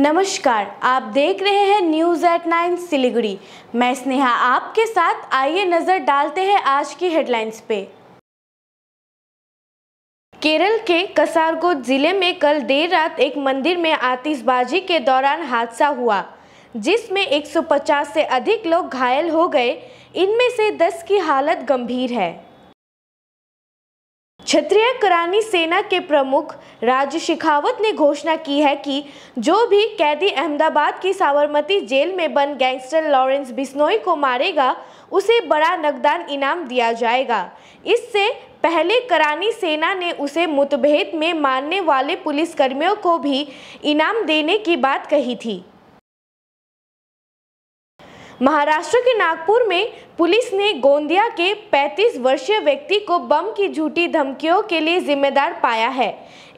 नमस्कार आप देख रहे हैं न्यूज एट नाइन सिलीगुड़ी मैं स्नेहा आपके साथ आइए नजर डालते हैं आज की हेडलाइंस पे केरल के कसारगोद जिले में कल देर रात एक मंदिर में आतिशबाजी के दौरान हादसा हुआ जिसमें 150 से अधिक लोग घायल हो गए इनमें से 10 की हालत गंभीर है क्षत्रिय करानी सेना के प्रमुख राज्य शिखावत ने घोषणा की है कि जो भी कैदी अहमदाबाद की साबरमती जेल में बंद गैंगस्टर लॉरेंस बिस्नोई को मारेगा उसे बड़ा नकदान इनाम दिया जाएगा इससे पहले करानी सेना ने उसे मुतभेद में मारने वाले पुलिसकर्मियों को भी इनाम देने की बात कही थी महाराष्ट्र के नागपुर में पुलिस ने गोंदिया के 35 वर्षीय व्यक्ति को बम की झूठी धमकियों के लिए जिम्मेदार पाया है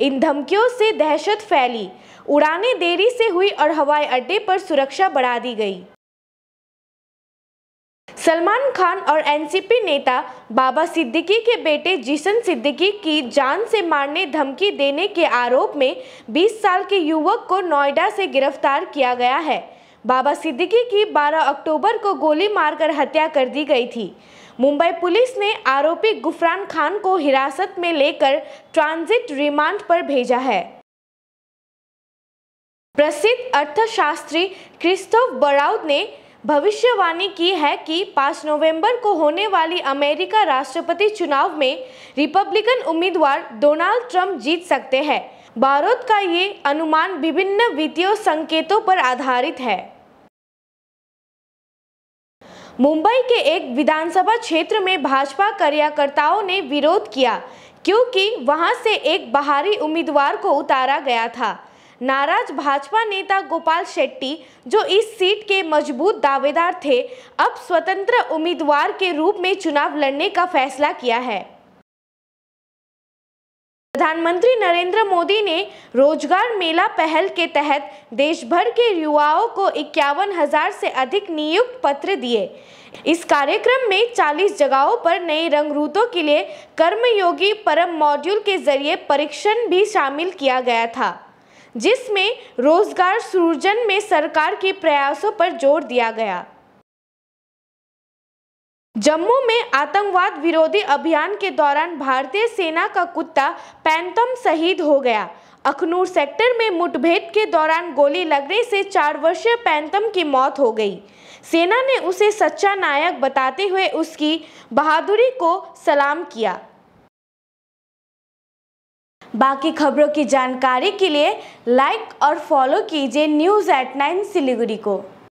इन धमकियों से दहशत फैली उड़ाने देरी से हुई और हवाई अड्डे पर सुरक्षा बढ़ा दी गई सलमान खान और एनसीपी नेता बाबा सिद्दीकी के बेटे जिसन सिद्दीकी की जान से मारने धमकी देने के आरोप में 20 साल के युवक को नोएडा से गिरफ्तार किया गया है बाबा सिद्दीकी की 12 अक्टूबर को गोली मारकर हत्या कर दी गई थी मुंबई पुलिस ने आरोपी गुफरान खान को हिरासत में लेकर ट्रांजिट रिमांड पर भेजा है प्रसिद्ध अर्थशास्त्री क्रिस्टोफ बराउद ने भविष्यवाणी की है कि 5 नवंबर को होने वाली अमेरिका राष्ट्रपति चुनाव में रिपब्लिकन उम्मीदवार डोनाल्ड ट्रंप जीत सकते हैं बारोद का ये अनुमान विभिन्न वित्तीय संकेतों पर आधारित है मुंबई के एक विधानसभा क्षेत्र में भाजपा कार्यकर्ताओं ने विरोध किया क्योंकि वहां से एक बाहरी उम्मीदवार को उतारा गया था नाराज भाजपा नेता गोपाल शेट्टी जो इस सीट के मजबूत दावेदार थे अब स्वतंत्र उम्मीदवार के रूप में चुनाव लड़ने का फैसला किया है प्रधानमंत्री नरेंद्र मोदी ने रोजगार मेला पहल के तहत देश भर के युवाओं को इक्यावन हजार से अधिक नियुक्त पत्र दिए इस कार्यक्रम में 40 जगहों पर रंग रंगरूतों के लिए कर्मयोगी परम मॉड्यूल के जरिए परीक्षण भी शामिल किया गया था जिसमें रोजगार सृजन में सरकार के प्रयासों पर जोर दिया गया जम्मू में आतंकवाद विरोधी अभियान के दौरान भारतीय सेना का कुत्ता पैंतम शहीद हो गया अखनूर सेक्टर में मुठभेड़ के दौरान गोली लगने से चार वर्षीय पैंतम की मौत हो गई सेना ने उसे सच्चा नायक बताते हुए उसकी बहादुरी को सलाम किया बाकी खबरों की जानकारी के लिए लाइक और फॉलो कीजिए न्यूज़ एट नाइन सिलीगुड़ी को